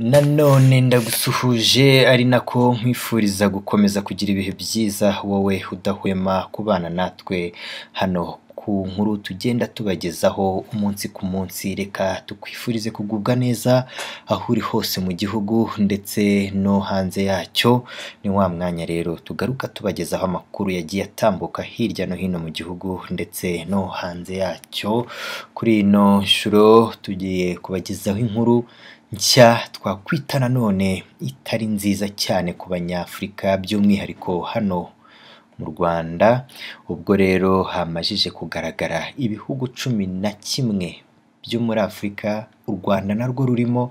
Nanone ndagusuhuje ari nako nkwifuriza gukomeza kugira ibihe byiza wowe udahwema kubana natwe hano ku nkuru tugenda tubagezaho umunsi ku munsi, reka tukwifurize kugubwa neza aho uri hose mu gihugu ndetse no hanze yacyo, ni wa mwanya rero tugaruka tubagezaho amakuru yagiye atambuka hirya no hino mu gihugu ndetse no hanze yacyo, kuri ino nshuro tugiye kubagezaho inkuru nshya twakwita nanone itari nziza cyane ku banyafurika by'umwihariko hano mu Rwanda, ubwo rero hamajije kugaragara ibihugu cumi na kimwe byo muri Afurika u Rwanda narwo rurimo,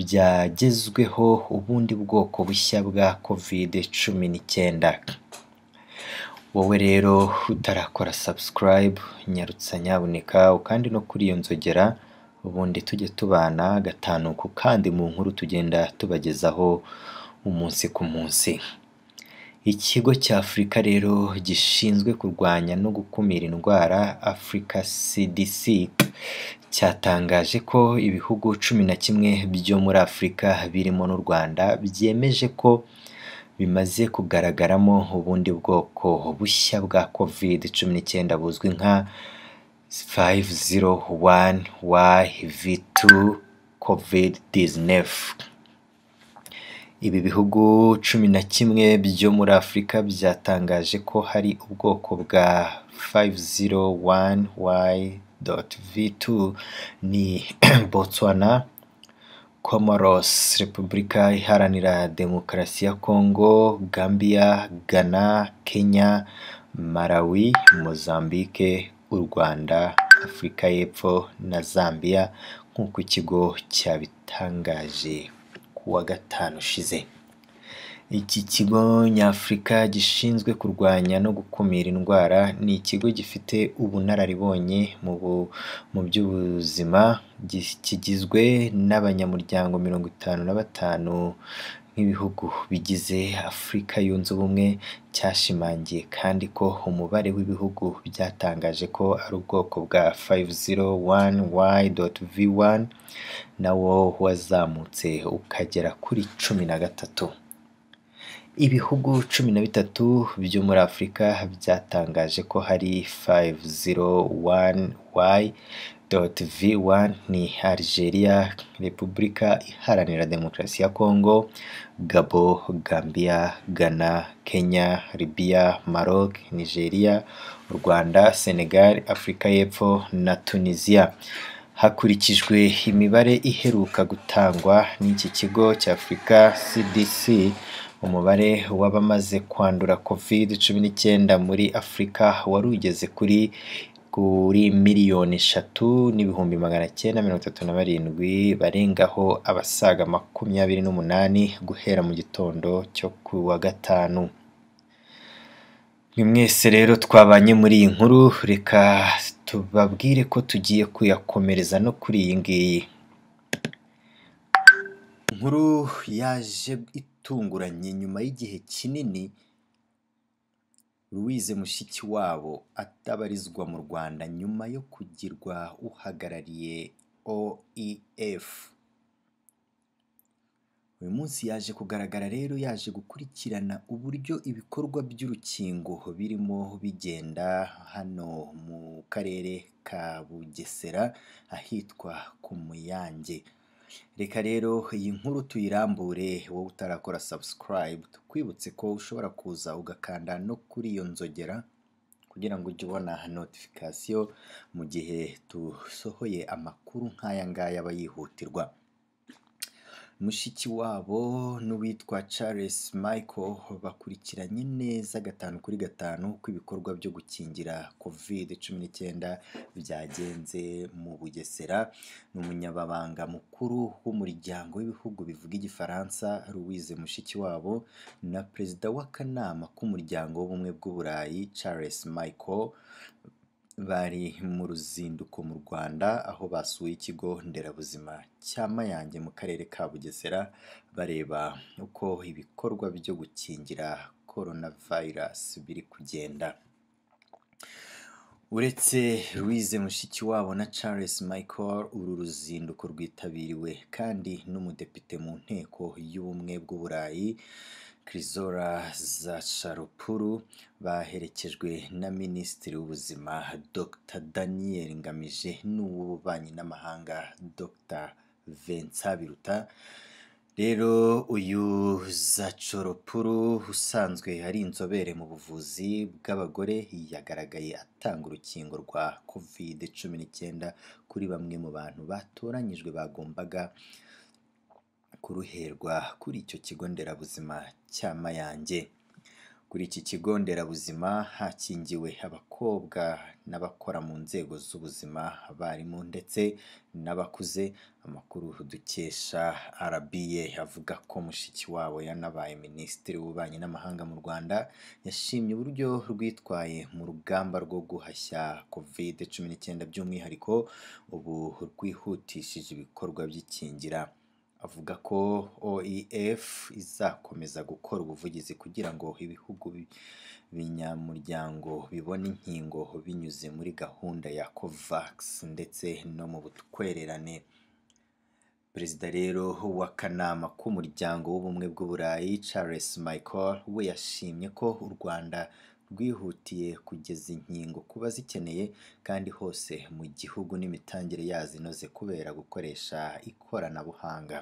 byagezweho ubundi bwoko bushya bwa Kovide cumi n'icyenda. Wowe rero utarakora subscribe, nyarutsa nyabuneka kandi no kuri iyo nzogera. ubundi tujye tubana gatanu ku kandi mu nkuru tugenda tubagezaho umunsi ku munsi. Ikigo cya Afurika rero gishinzwe kurwanya no gukumira indwara Africa CDC, cyatangaje ko ibihugu cumi na kimwe byo muri Afurika birimo n'u Rwanda byemeje ko bimaze kugaragaramo ubundi bwoko bushya bwa Covid cumi n'icyenda buzwi nka 501YV2 COVID-19 ibi bihugu cumi na kimwe byo muri Afurika byatangaje ko hari ubwoko bwa 501Y.V2 ni Botswana, Comoros, Repubulika Iharanira Demokarasi ya Congo, Gambia, Ghana, Kenya, Malawi, Mozambique, u Rwanda, Afurika y'Epfo na Zambia nk'uko ikigo cyabitangaje ku wa gatanu ushize. Iki kigo nyafurika gishinzwe kurwanya no gukumira indwara, ni ikigo gifite ubunararibonye mu bu mu by'ubuzima, kigizwe n'abanyamuryango mirongo itanu na batanu nk'ibihugu bigize Afurika yunze ubumwe cyashimangiye kandi ko umubare w'ibihugu byatangaje ko ari ubwoko bwa 501Y.V1 nawo wazamutse ukagera kuri cumi na gatatu. Ibihugu cumi na bitatu byo muri Afurika byatangaje ko hari 501Y doti vi ni Algeria, Repubulika Iharanira Demokarasi ya Kongo, Gabo, Gambia, Ghana, Kenya, Libya, Maroc, Nigeria, u Rwanda, Senegal, Afurika y'Epfo na Tunisia. Hakurikijwe imibare iheruka gutangwa n'iki kigo cya CDC, umubare w'abamaze kwandura covid cumi n'icyenda muri Afurika wari ugeze kuri kuri miliyoni eshatu n'ibihumbi magana cyenda mirongo itatu na barindwi barengaho abasaga makumyabiri n'umunani guhera mu gitondo cyo ku wa gatanu mwese rero twabanye muri iyi nkuru reka tubabwire ko tugiye kuyakomereza no kuri iyi ngiyi Nkuru yaje itunguranye nyuma y'igihe kinini Louise Mushikiwabo atabarizwa mu Rwanda nyuma yo kugirwa uhagarariye OEF. Uyu munsi yaje kugaragara rero yaje gukurikirana uburyo ibikorwa by'urukingo birimo bigenda hano mu karere ka Bugesera ahitwa ku Muyange. reka rero iyi nkuru tuyirambure wowe utarakora subscribe tukwibutse ko ushobora kuza ugakanda no kuri iyo nzogera kugira ngo ujye ubona notification mu gihe dusohoye amakuru nk'aya ngaya aba yihutirwa Mushikiwabo n'uwitwa Charles Michael bakurikiranye neza gatanu kuri gatanu uko ibikorwa byo gukingira kovide cumi n'icyenda byagenze mu Bugesera, ni umunyamabanga mukuru w'umuryango w'ibihugu bivuga igifaransa Louise Mushikiwabo na perezida w'akanama k'umuryango w'ubumwe bw'u Burayi Charles Michael. bari mu ruzinduko mu Rwanda aho basuye ikigo nderabuzima cya Mayange mu karere ka Bugesera, bareba uko ibikorwa byo gukingira Korona Vayirasi biri kugenda. Uretse Louise Mushikiwabo na Charles Michael, uru ruzinduko rwitabiriwe kandi n'umudepite mu nteko y'ubumwe bw'u Burayi. za Sharupuru baherekejwe na Minisitiri w'Ubuzima Dr Daniel Ngamije n'uw'Ububanyi n'Amahanga Dr Vincent Biruta, rero uyu Zasharupuru usanzwe ari inzobere mu buvuzi bw'abagore yagaragaye atanga urukingo rwa Covid cumi n'icyenda kuri bamwe mu bantu batoranyijwe bagombaga kuruherwa kuri icyo kigo nderabuzima cya Mayange, kuri iki kigo nderabuzima hakingiwe abakobwa n'abakora mu nzego z'ubuzima, abarimu ndetse n'abakuze, amakuru dukesha RBA avuga ko Mushikiwabo yanabaye Minisitiri w'Ububanyi n'Amahanga mu Rwanda, yashimye uburyo rwitwaye mu rugamba rwo guhashya Kovide cumi n'icyenda by'umwihariko, ubu rwihutishije ibikorwa by'ikingira. avuga ko OEF izakomeza gukora ubuvugizi kugira ngo ibihugu binyamuryango bibone inkingo binyuze muri gahunda ya COVAX ndetse no mu butwererane. Perezida rero w'akanama k'umuryango w'ubumwe bw'u Burayi Charles Michael we yashimye ko u Rwanda rwihutiye kugeza inkingo kuba bazikeneye kandi hose mu gihugu n'imitangire yazo inoze kubera gukoresha ikoranabuhanga.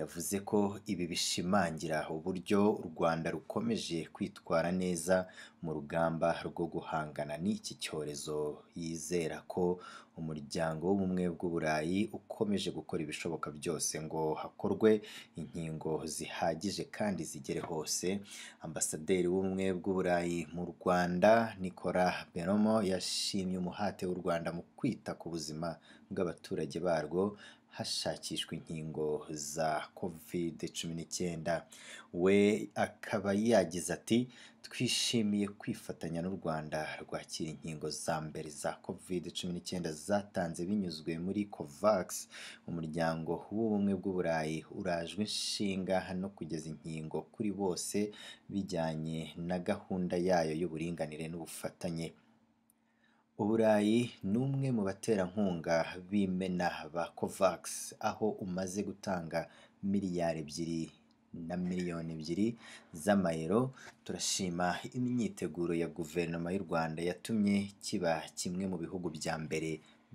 yavuze ko ibi bishimangira uburyo u Rwanda rukomeje kwitwara neza mu rugamba rwo guhangana n'iki cyorezo, yizera ko umuryango w'ubumwe bw'u ukomeje gukora ibishoboka byose ngo hakorwe inkingo zihagije kandi zigere hose, Ambasaderi w'ubumwe bw'u mu Rwanda Nicolas Belomo yashimye umuhate w'u Rwanda mu kwita ku buzima bw'abaturage barwo. hashakishwa inkingo za kovide cumi n'icyenda, we akaba yagize ati twishimiye kwifatanya n'u Rwanda rwakira inkingo za mbere za kovide cumi n'icyenda zatanze binyuzwe muri COVAX, umuryango w'ubumwe bw'Uburayi urajwe inshinga no kugeza inkingo kuri bose bijyanye na gahunda yayo y'uburinganire n'ubufatanye. Uburayi ni umwe mu baterankunga b'imena ba Covax, aho umaze gutanga miliyari ebyiri na miliyoni ebyiri z'amayero, turashima imyiteguro ya Guverinoma y'u Rwanda yatumye kiba kimwe mu bihugu bya mbere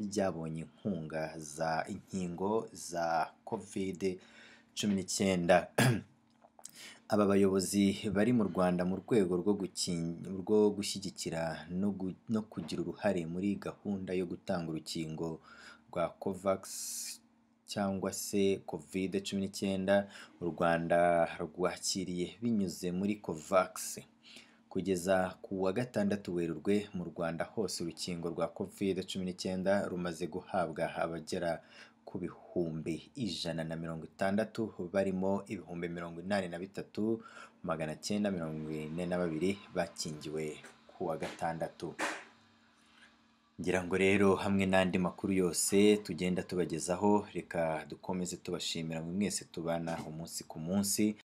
byabonye inkunga za inkingo za covid cumi n'icyenda. Aba bayobozi bari mu Rwanda mu rwego rwo gushyigikira no kugira uruhare muri gahunda yo gutanga urukingo rwa Covax cyangwa se Covid cumi n'icyenda, u Rwanda rwakiriye binyuze muri Covax. Kugeza ku wa gatandatu Werurwe, mu Rwanda hose urukingo rwa Covid cumi n'icyenda rumaze guhabwa abagera ku bihumbi ijana na mirongo itandatu barimo ibihumbi mirongo inani na bitatu magana cyenda mirongo ine na babiri bakingiwe ku wa gatandatu. Ngira ngo rero hamwe n'andi makuru yose tugenda tubagezaho reka dukomeze tubashimira mwese tubana umunsi ku munsi.